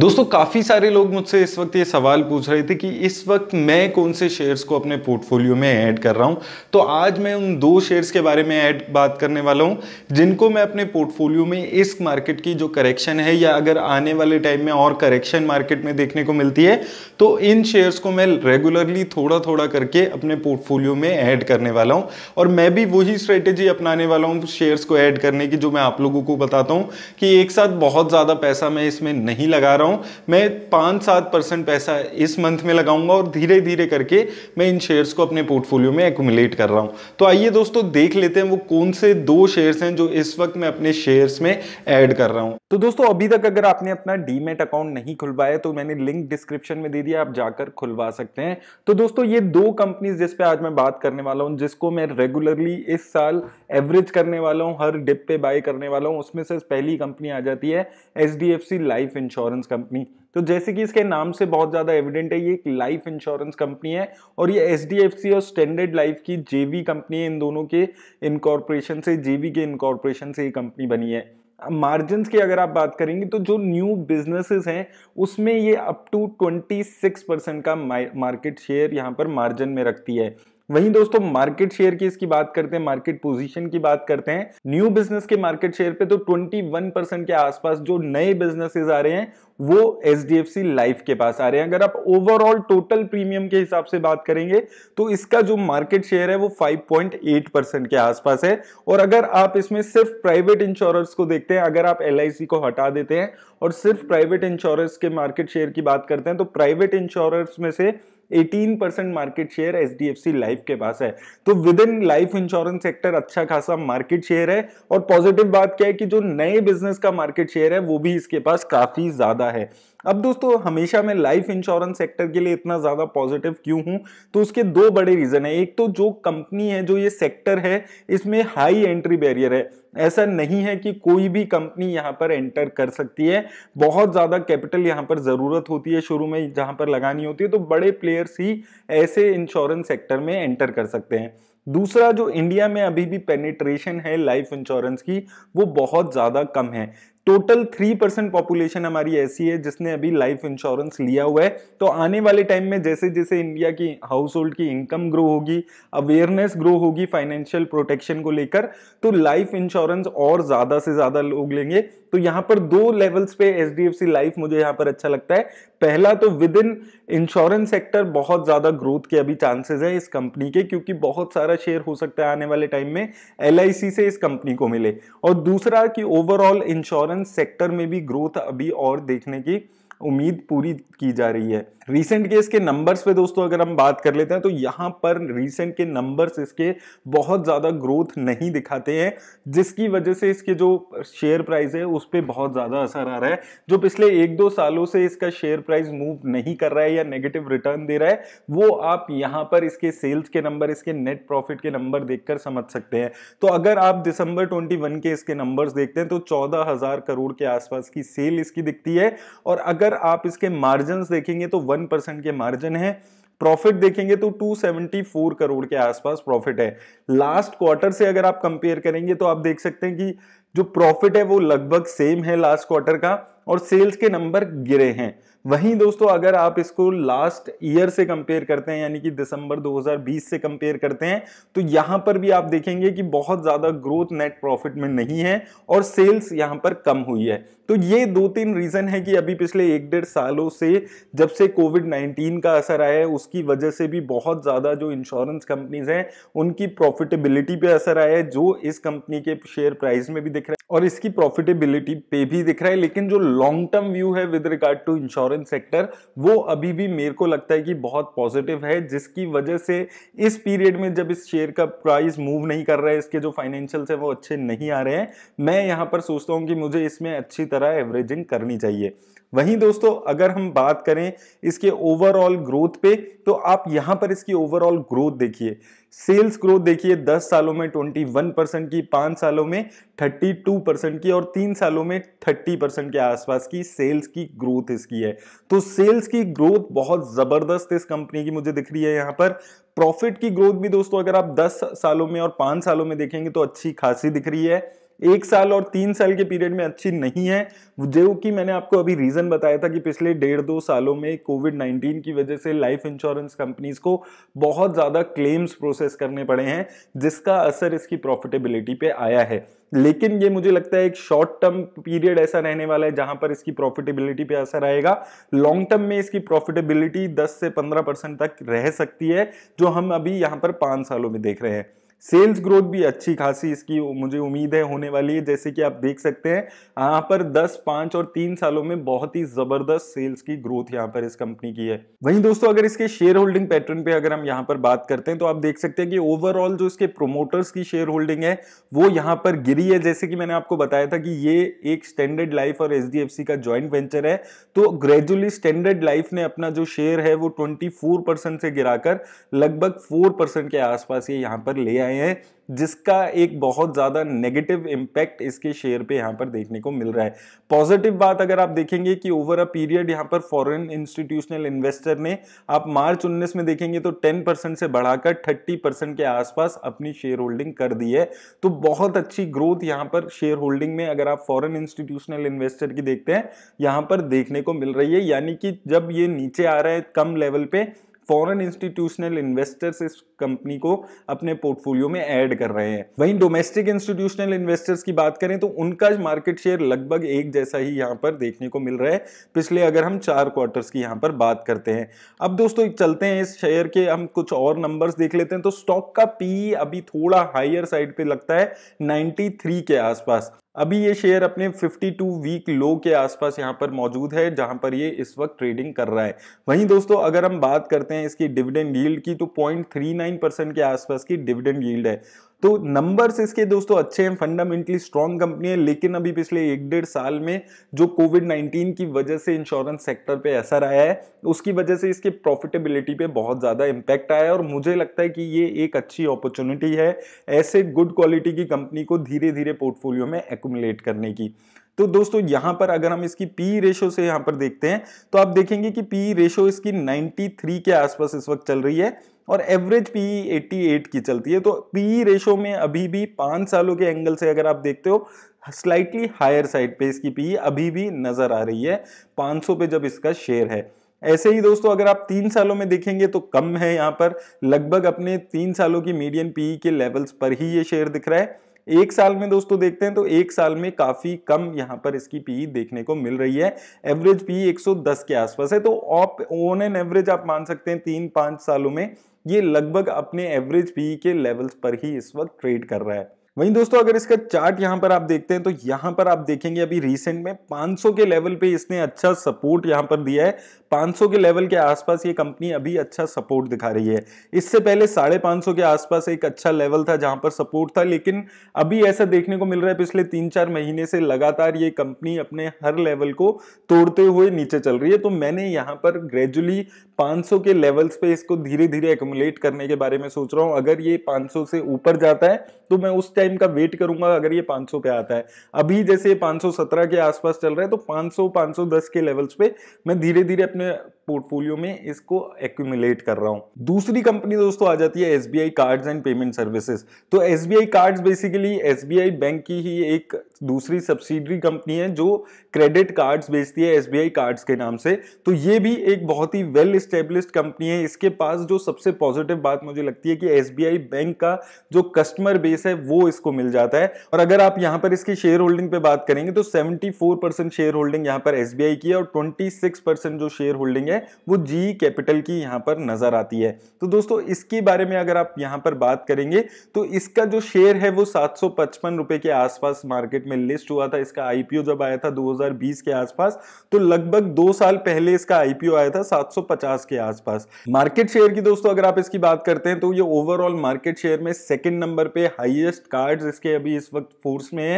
दोस्तों काफ़ी सारे लोग मुझसे इस वक्त ये सवाल पूछ रहे थे कि इस वक्त मैं कौन से शेयर्स को अपने पोर्टफोलियो में ऐड कर रहा हूँ तो आज मैं उन दो शेयर्स के बारे में ऐड बात करने वाला हूँ जिनको मैं अपने पोर्टफोलियो में इस मार्केट की जो करेक्शन है या अगर आने वाले टाइम में और करेक्शन मार्केट में देखने को मिलती है तो इन शेयर्स को मैं रेगुलरली थोड़ा थोड़ा करके अपने पोर्टफोलियो में ऐड करने वाला हूँ और मैं भी वही स्ट्रेटेजी अपनाने वाला हूँ शेयर्स को ऐड करने की जो मैं आप लोगों को बताता हूँ कि एक साथ बहुत ज़्यादा पैसा मैं इसमें नहीं लगा रहा रहा हूँ मैं पाँच सात परसेंट पैसा इस मंथ में लगाऊंगा और धीरे धीरे करके मैं इन शेयर्स को अपने पोर्टफोलियो में एकुमुलेट कर रहा हूँ तो आइए दोस्तों देख लेते हैं वो कौन से दो शेयर्स हैं जो इस वक्त मैं अपने शेयर्स में ऐड कर रहा हूँ तो दोस्तों अभी तक अगर आपने अपना डीमेट अकाउंट नहीं खुलवाया तो मैंने लिंक डिस्क्रिप्शन में दे दिया आप जाकर खुलवा सकते हैं तो दोस्तों ये दो कंपनीज जिसपे आज मैं बात करने वाला हूँ जिसको मैं रेगुलरली इस साल एवरेज करने वाला हूँ हर डिप पे बाय करने वाला हूँ उसमें से पहली कंपनी आ जाती है एच लाइफ इंश्योरेंस कंपनी तो जैसे कि इसके नाम से बहुत ज़्यादा एविडेंट है ये एक लाइफ इंश्योरेंस कंपनी है और ये एच डी एफ सी और स्टैंडर्ड लाइफ की जेवी कंपनी है इन दोनों के इनकॉर्पोरेशन से जेवी के इनकॉर्पोरेशन से ये कंपनी बनी है मार्जिन की अगर आप बात करेंगे तो जो न्यू बिजनेसेस हैं उसमें ये अप टू 26 परसेंट का मार्केट शेयर यहाँ पर मार्जिन में रखती है वहीं दोस्तों मार्केट शेयर की इसकी बात करते हैं मार्केट पोजीशन की बात करते हैं न्यू बिजनेस के मार्केट शेयर पे तो 21 परसेंट के आसपास जो नए बिजनेसेस आ रहे हैं वो H D F C Life के पास आ रहे हैं अगर आप ओवरऑल टोटल प्रीमियम के हिसाब से बात करेंगे तो इसका जो मार्केट शेयर है वो 5.8 परसेंट के आसपास है और अगर आप इसमें सिर्फ प्राइवेट इंश्योरेंस को देखते हैं अगर आप एल को हटा देते हैं और सिर्फ प्राइवेट इंश्योरेंस के मार्केट शेयर की बात करते हैं तो प्राइवेट इंश्योरेंस में से 18 percent market share H D F C Life के पास है तो within life insurance sector अच्छा खासा मार्केट शेयर है और पॉजिटिव बात क्या है कि जो नए बिजनेस का मार्केट शेयर है वो भी इसके पास काफी ज्यादा है अब दोस्तों हमेशा मैं लाइफ इंश्योरेंस सेक्टर के लिए इतना ज़्यादा पॉजिटिव क्यों हूँ तो उसके दो बड़े रीज़न है एक तो जो कंपनी है जो ये सेक्टर है इसमें हाई एंट्री बैरियर है ऐसा नहीं है कि कोई भी कंपनी यहाँ पर एंटर कर सकती है बहुत ज़्यादा कैपिटल यहाँ पर ज़रूरत होती है शुरू में जहाँ पर लगानी होती है तो बड़े प्लेयर्स ही ऐसे इंश्योरेंस सेक्टर में एंटर कर सकते हैं दूसरा जो इंडिया में अभी भी पेनिट्रेशन है लाइफ इंश्योरेंस की वो बहुत ज़्यादा कम है टोटल थ्री परसेंट पॉपुलेशन हमारी ऐसी है जिसने अभी लाइफ इंश्योरेंस लिया हुआ है तो आने वाले टाइम में जैसे जैसे इंडिया की हाउस होल्ड की इनकम ग्रो होगी अवेयरनेस ग्रो होगी फाइनेंशियल प्रोटेक्शन को लेकर तो लाइफ इंश्योरेंस और ज़्यादा से ज़्यादा लोग लेंगे तो यहां पर दो लेवल्स पे H D F C Life मुझे यहां पर अच्छा लगता है पहला तो विद इन इंश्योरेंस सेक्टर बहुत ज़्यादा ग्रोथ के अभी चांसेस है इस कंपनी के क्योंकि बहुत सारा शेयर हो सकता है आने वाले टाइम में एल से इस कंपनी को मिले और दूसरा कि ओवरऑल इंश्योरेंस सेक्टर में भी ग्रोथ अभी और देखने की उम्मीद पूरी की जा रही है रिसेंट के इसके नंबर्स पे दोस्तों अगर हम बात कर लेते हैं तो यहाँ पर रिसेंट के नंबर्स इसके बहुत ज़्यादा ग्रोथ नहीं दिखाते हैं जिसकी वजह से इसके जो शेयर प्राइस है उस पर बहुत ज़्यादा असर आ रहा है जो पिछले एक दो सालों से इसका शेयर प्राइस मूव नहीं कर रहा है या नेगेटिव रिटर्न दे रहा है वो आप यहाँ पर इसके सेल्स के नंबर इसके नेट प्रॉफिट के नंबर देखकर समझ सकते हैं तो अगर आप दिसंबर ट्वेंटी के इसके नंबर्स देखते हैं तो चौदह करोड़ के आसपास की सेल इसकी दिखती है और अगर आप इसके मार्जिन देखेंगे तो वन परसेंट के मार्जिन है प्रॉफिट देखेंगे तो 274 करोड़ के आसपास प्रॉफिट है लास्ट क्वार्टर से अगर आप कंपेयर करेंगे तो आप देख सकते हैं कि जो प्रॉफिट है वो लगभग सेम है लास्ट क्वार्टर का और सेल्स के नंबर गिरे हैं वहीं दोस्तों अगर आप इसको लास्ट ईयर से कंपेयर करते हैं यानी कि दिसंबर 2020 से कंपेयर करते हैं तो यहां पर भी आप देखेंगे कि बहुत ज़्यादा ग्रोथ नेट प्रॉफिट में नहीं है और सेल्स यहां पर कम हुई है तो ये दो तीन रीज़न है कि अभी पिछले एक डेढ़ सालों से जब से कोविड 19 का असर आया है उसकी वजह से भी बहुत ज़्यादा जो इंश्योरेंस कंपनीज हैं उनकी प्रॉफिटेबिलिटी पे असर आया है जो इस कंपनी के शेयर प्राइस में भी दिख रहा है और इसकी प्रॉफिटेबिलिटी पे भी दिख रहा है लेकिन जो लॉन्ग टर्म व्यू है with regard to insurance carbon sector वो अभी भी मेरे को लगता है कि बहुत पॉजिटिव है जिसकी वजह से इस पीरियड में जब इस शेयर का प्राइस मूव नहीं कर रहा है इसके जो फाइनेंशियल्स है वो अच्छे नहीं आ रहे हैं मैं यहाँ पर सोचता हूँ कि मुझे इसमें अच्छी तरह एवरेजिंग करनी चाहिए वहीं दोस्तों अगर हम बात करें इसके ओवरऑल ग्रोथ पे तो आप यहां पर इसकी ओवरऑल ग्रोथ देखिए सेल्स ग्रोथ देखिए 10 सालों में 21 परसेंट की 5 सालों में 32 परसेंट की और 3 सालों में 30 परसेंट के आसपास की सेल्स की ग्रोथ इसकी है तो सेल्स की ग्रोथ बहुत ज़बरदस्त इस कंपनी की मुझे दिख रही है यहां पर प्रॉफिट की ग्रोथ भी दोस्तों अगर आप 10 सालों में और 5 सालों में देखेंगे तो अच्छी खासी दिख रही है एक साल और तीन साल के पीरियड में अच्छी नहीं है जो कि मैंने आपको अभी रीजन बताया था कि पिछले डेढ़ दो सालों में कोविड नाइन्टीन की वजह से लाइफ इंश्योरेंस कंपनीज को बहुत ज़्यादा क्लेम्स प्रोसेस करने पड़े हैं जिसका असर इसकी प्रॉफिटेबिलिटी पे आया है लेकिन ये मुझे लगता है एक शॉर्ट टर्म पीरियड ऐसा रहने वाला है जहां पर इसकी प्रॉफिटेबिलिटी पे असर आएगा लॉन्ग टर्म में इसकी प्रॉफिटेबिलिटी 10 से 15 परसेंट तक रह सकती है जो हम अभी यहां पर पांच सालों में देख रहे हैं सेल्स ग्रोथ भी अच्छी खासी इसकी मुझे उम्मीद है होने वाली है जैसे कि आप देख सकते हैं यहाँ पर 10, 5 और 3 सालों में बहुत ही जबरदस्त सेल्स की ग्रोथ यहाँ पर इस कंपनी की है वहीं दोस्तों अगर इसके शेयर होल्डिंग पैटर्न पे अगर हम यहाँ पर बात करते हैं तो आप देख सकते हैं कि ओवरऑल जो इसके प्रोमोटर्स की शेयर होल्डिंग है वो यहाँ पर गिरी है जैसे कि मैंने आपको बताया था कि ये एक स्टैंडर्ड लाइफ और एच का ज्वाइंट वेंचर है तो ग्रेजुअली स्टैंडर्ड लाइफ ने अपना जो शेयर है वो ट्वेंटी से गिराकर लगभग फोर के आसपास ये यहाँ पर ले आया आए हैं जिसका एक बहुत ज़्यादा नेगेटिव इंपैक्ट इसके शेयर पे यहां पर देखने को मिल रहा है पॉजिटिव बात अगर आप देखेंगे कि ओवर अ पीरियड यहां पर फॉरेन इंस्टीट्यूशनल इन्वेस्टर ने आप मार्च 19 में देखेंगे तो 10 परसेंट से बढ़ाकर 30 परसेंट के आसपास अपनी शेयर होल्डिंग कर दी है तो बहुत अच्छी ग्रोथ यहां पर शेयर होल्डिंग में अगर आप फॉरन इंस्टीट्यूशनल इन्वेस्टर की देखते हैं यहां पर देखने को मिल रही है यानी कि जब ये नीचे आ रहा है कम लेवल पे फॉरेन इंस्टीट्यूशनल इन्वेस्टर्स इस कंपनी को अपने पोर्टफोलियो में ऐड कर रहे हैं वहीं डोमेस्टिक इंस्टीट्यूशनल इन्वेस्टर्स की बात करें तो उनका मार्केट शेयर लगभग एक जैसा ही यहाँ पर देखने को मिल रहा है पिछले अगर हम चार क्वार्टर्स की यहाँ पर बात करते हैं अब दोस्तों चलते हैं इस शेयर के हम कुछ और नंबर्स देख लेते हैं तो स्टॉक का पी e अभी थोड़ा हायर साइड पे लगता है 93 के आसपास अभी ये शेयर अपने 52 वीक लो के आसपास यहाँ पर मौजूद है जहाँ पर ये इस वक्त ट्रेडिंग कर रहा है वहीं दोस्तों अगर हम बात करते हैं इसकी डिविडेंड यील्ड की तो 0.39 परसेंट के आसपास की डिविडेंड यील्ड है तो नंबर्स इसके दोस्तों अच्छे हैं फंडामेंटली स्ट्रॉन्ग कंपनी है लेकिन अभी पिछले एक डेढ़ साल में जो कोविड 19 की वजह से इंश्योरेंस सेक्टर पे असर आया है उसकी वजह से इसके प्रॉफिटेबिलिटी पे बहुत ज़्यादा इम्पैक्ट आया है और मुझे लगता है कि ये एक अच्छी अपॉर्चुनिटी है ऐसे गुड क्वालिटी की कंपनी को धीरे धीरे पोर्टफोलियो में एकुमुलेट करने की तो दोस्तों यहां पर अगर हम इसकी पी रेशो e से यहां पर देखते हैं तो आप देखेंगे कि पी रेशो e इसकी 93 के आसपास इस वक्त चल रही है और एवरेज पी एट की चलती है तो पी रेशो e में अभी भी पाँच सालों के एंगल से अगर आप देखते हो स्लाइटली हायर साइड पे इसकी पी e अभी भी नज़र आ रही है 500 पे जब इसका शेयर है ऐसे ही दोस्तों अगर आप तीन सालों में देखेंगे तो कम है यहाँ पर लगभग अपने तीन सालों की मीडियम पी e के लेवल्स पर ही ये शेयर दिख रहा है एक साल में दोस्तों देखते हैं तो एक साल में काफी कम यहाँ पर इसकी पी देखने को मिल रही है एवरेज पी 110 के आसपास है तो ऑन एन एवरेज आप मान सकते हैं तीन पांच सालों में ये लगभग अपने एवरेज पी e के लेवल्स पर ही इस वक्त ट्रेड कर रहा है वहीं दोस्तों अगर इसका चार्ट यहां पर आप देखते हैं तो यहां पर आप देखेंगे अभी रिसेंट में 500 के लेवल पे इसने अच्छा सपोर्ट यहां पर दिया है 500 के लेवल के आसपास ये कंपनी अभी अच्छा सपोर्ट दिखा रही है इससे पहले साढ़े पाँच के आसपास एक अच्छा लेवल था जहां पर सपोर्ट था लेकिन अभी ऐसा देखने को मिल रहा है पिछले तीन चार महीने से लगातार ये कंपनी अपने हर लेवल को तोड़ते हुए नीचे चल रही है तो मैंने यहां पर ग्रेजुअली 500 के लेवल्स पे इसको धीरे धीरे एकोमुलेट करने के बारे में सोच रहा हूँ अगर ये 500 से ऊपर जाता है तो मैं उस टाइम का वेट करूंगा अगर ये 500 पे आता है अभी जैसे 517 के आसपास चल रहा है तो 500 सौ के लेवल्स पे मैं धीरे धीरे अपने अपने पोर्टफोलियो में इसको एक्यूमुलेट कर रहा हूं दूसरी कंपनी दोस्तों आ जाती है S B I Card and Payment Services तो S B I Card basically S B I bank की ही एक दूसरी सब्सिडरी कंपनी है जो क्रेडिट कार्ड्स बेचती है एस बी आई कार्ड्स के नाम से तो ये भी एक बहुत ही वेल स्टेब्लिश कंपनी है इसके पास जो सबसे पॉजिटिव बात मुझे लगती है कि एस बी आई बैंक का जो कस्टमर बेस है वो इसको मिल जाता है और अगर आप यहाँ पर इसकी शेयर होल्डिंग पे बात करेंगे तो seventy four percent shareholding यहाँ पर एस बी आई की है और ट्वेंटी सिक्स परसेंट जो शेयर शेयर होल्डिंग है वो जी कैपिटल की यहाँ पर नज़र आती है तो दोस्तों इसके बारे में अगर आप यहाँ पर बात करेंगे तो इसका जो शेयर है वो सात रुपए के आसपास मार्केट में लिस्ट हुआ था इसका आईपीओ जब आया था 2020 के आसपास तो लगभग दो साल पहले इसका आईपीओ आया था 750 के आसपास मार्केट शेयर की दोस्तों अगर आप इसकी बात करते हैं तो ये ओवरऑल मार्केट शेयर में सेकंड नंबर पे हाईएस्ट कार्ड्स इसके अभी इस वक्त फोर्स में है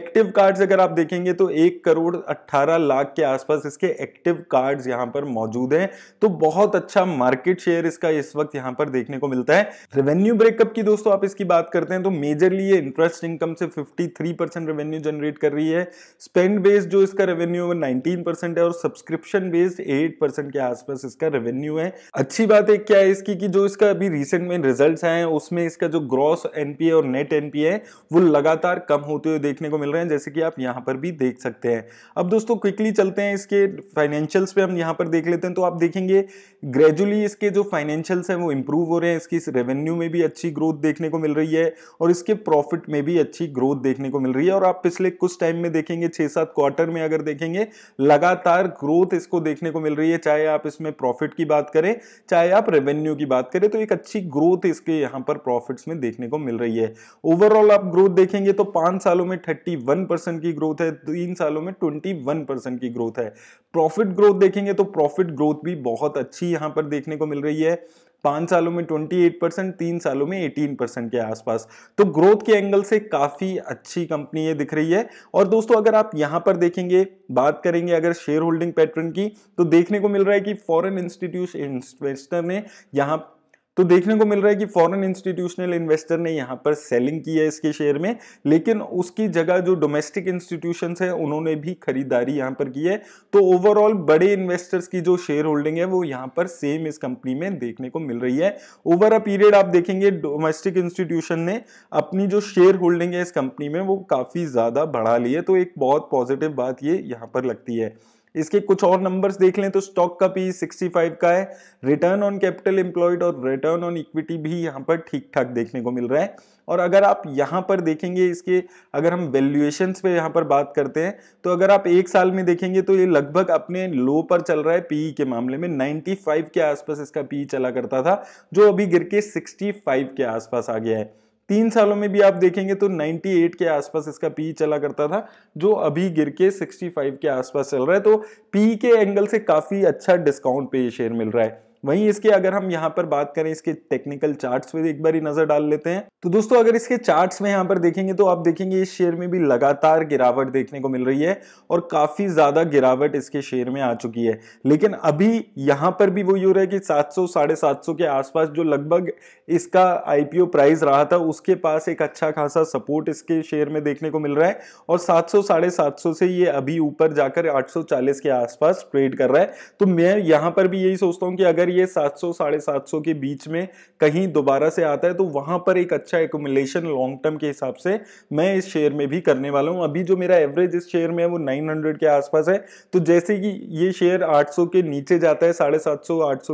एक्टिव कार्ड्स अगर आप देखेंगे तो एक करोड़ अट्ठारह लाख के आसपास इसके एक्टिव कार्ड्स यहाँ यहां पर मौजूद है तो बहुत अच्छा मार्केट शेयर इसका इस वक्त यहां पर देखने को मिलता है रेवेन्यू ब्रेकअप की दोस्तों आप इसकी बात करते हैं तो मेजरली ये इंटरेस्ट इनकम से 53 रेवेन्यू जनरेट कर रही है स्पेंड बेस्ड जो इसका रेवेन्यू है नाइनटीन है और सब्सक्रिप्शन बेस्ड एट के आसपास इसका रेवेन्यू है अच्छी बात एक क्या है इसकी कि जो इसका अभी रिसेंट में रिजल्ट आए हैं उसमें इसका जो ग्रॉस एनपीए और नेट एनपीए है वो लगातार कम होते हुए देखने को मिल रहे हैं जैसे कि आप यहां पर भी देख सकते हैं अब दोस्तों क्विकली चलते हैं इसके फाइनेंशियल्स पे हम यहाँ यहाँ पर देख लेते हैं तो आप देखेंगे ग्रेजुअली इसके जो फाइनेंशियल्स हैं वो इम्प्रूव हो रहे हैं इसकी रेवेन्यू में भी अच्छी ग्रोथ देखने को मिल रही है और इसके प्रॉफिट में भी अच्छी ग्रोथ देखने को मिल रही है और आप पिछले कुछ टाइम में देखेंगे छः सात क्वार्टर में अगर देखेंगे लगातार ग्रोथ इसको देखने को मिल रही है चाहे आप इसमें प्रॉफिट की बात करें चाहे आप रेवेन्यू की बात करें तो एक अच्छी ग्रोथ इसके यहाँ पर प्रॉफिट्स में देखने को मिल रही है ओवरऑल आप ग्रोथ देखेंगे तो पाँच सालों में थर्टी की ग्रोथ है तीन सालों में ट्वेंटी की ग्रोथ है प्रॉफिट ग्रोथ देखेंगे तो तो प्रॉफिट ग्रोथ भी बहुत अच्छी यहाँ पर देखने को मिल रही है पाँच सालों में 28 परसेंट तीन सालों में 18 परसेंट के आसपास तो ग्रोथ के एंगल से काफ़ी अच्छी कंपनी ये दिख रही है और दोस्तों अगर आप यहाँ पर देखेंगे बात करेंगे अगर शेयर होल्डिंग पैटर्न की तो देखने को मिल रहा है कि फॉरेन इंस्टीट्यूट इन्वेस्टर ने यहाँ तो देखने को मिल रहा है कि फॉरेन इंस्टीट्यूशनल इन्वेस्टर ने यहाँ पर सेलिंग की है इसके शेयर में लेकिन उसकी जगह जो डोमेस्टिक इंस्टीट्यूशन है उन्होंने भी खरीदारी यहाँ पर की है तो ओवरऑल बड़े इन्वेस्टर्स की जो शेयर होल्डिंग है वो यहाँ पर सेम इस कंपनी में देखने को मिल रही है ओवर अ पीरियड आप देखेंगे डोमेस्टिक इंस्टीट्यूशन ने अपनी जो शेयर होल्डिंग है इस कंपनी में वो काफ़ी ज़्यादा बढ़ा ली है तो एक बहुत पॉजिटिव बात ये यहाँ पर लगती है इसके कुछ और नंबर्स देख लें तो स्टॉक का पी 65 का है रिटर्न ऑन कैपिटल एम्प्लॉयड और रिटर्न ऑन इक्विटी भी यहाँ पर ठीक ठाक देखने को मिल रहा है और अगर आप यहाँ पर देखेंगे इसके अगर हम वैल्यूएशन पे यहाँ पर बात करते हैं तो अगर आप एक साल में देखेंगे तो ये लगभग अपने लो पर चल रहा है पीई e के मामले में 95 के आसपास इसका पीई e चला करता था जो अभी गिर के सिक्सटी के आसपास आ गया है तीन सालों में भी आप देखेंगे तो 98 के आसपास इसका पी चला करता था जो अभी गिर के 65 के आसपास चल रहा है तो पी के एंगल से काफ़ी अच्छा डिस्काउंट पे ये शेयर मिल रहा है वहीं इसके अगर हम यहाँ पर बात करें इसके टेक्निकल चार्ट्स पे एक बार ही नजर डाल लेते हैं तो दोस्तों अगर इसके चार्ट्स में यहाँ पर देखेंगे तो आप देखेंगे इस शेयर में भी लगातार गिरावट देखने को मिल रही है और काफी ज्यादा गिरावट इसके शेयर में आ चुकी है लेकिन अभी यहाँ पर भी वो यूर है कि सात सौ साढ़े सात सौ के आसपास जो लगभग इसका आईपीओ प्राइस रहा था उसके पास एक अच्छा खासा सपोर्ट इसके शेयर में देखने को मिल रहा है और सात सौ साढ़े सात सौ से ये अभी ऊपर जाकर आठ सौ चालीस के आसपास ट्रेड कर रहा है तो मैं यहाँ पर भी यही सोचता हूँ कि अगर ये 700 साढ़े सात के बीच में कहीं दोबारा से आता है तो वहां पर एक अच्छा एकोमुलेशन लॉन्ग टर्म के हिसाब से मैं इस शेयर में भी करने वाला हूँ अभी जो मेरा एवरेज इस शेयर में है वो 900 के आसपास है तो जैसे कि ये शेयर 800 के नीचे जाता है साढ़े सात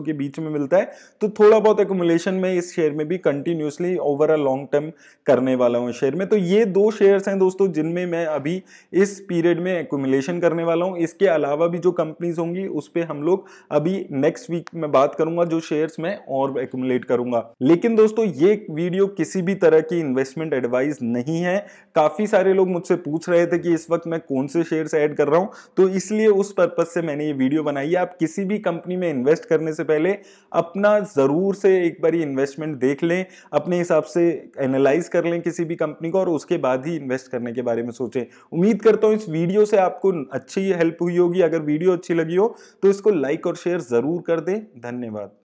के बीच में मिलता है तो थोड़ा बहुत एकोमुलेशन में इस शेयर में भी continuously over a long term करने वाला हूँ शेयर में तो ये दो शेयर्स हैं दोस्तों जिनमें मैं अभी इस पीरियड में एकोमुलेशन करने वाला हूँ इसके अलावा भी जो कंपनीज होंगी उस पर हम लोग अभी नेक्स्ट वीक में बात बात करूंगा जो शेयर्स में और एकुमुलेट करूंगा लेकिन दोस्तों ये वीडियो किसी भी तरह की इन्वेस्टमेंट एडवाइस नहीं है काफी सारे लोग मुझसे पूछ रहे थे कि इस वक्त मैं कौन से शेयर्स ऐड कर रहा हूं तो इसलिए उस पर्पज से मैंने ये वीडियो बनाई है आप किसी भी कंपनी में इन्वेस्ट करने से पहले अपना जरूर से एक बार इन्वेस्टमेंट देख लें अपने हिसाब से एनालाइज कर लें किसी भी कंपनी को और उसके बाद ही इन्वेस्ट करने के बारे में सोचें उम्मीद करता हूं इस वीडियो से आपको अच्छी हेल्प हुई होगी अगर वीडियो अच्छी लगी हो तो इसको लाइक और शेयर जरूर कर दें धन्यवाद धन्यवाद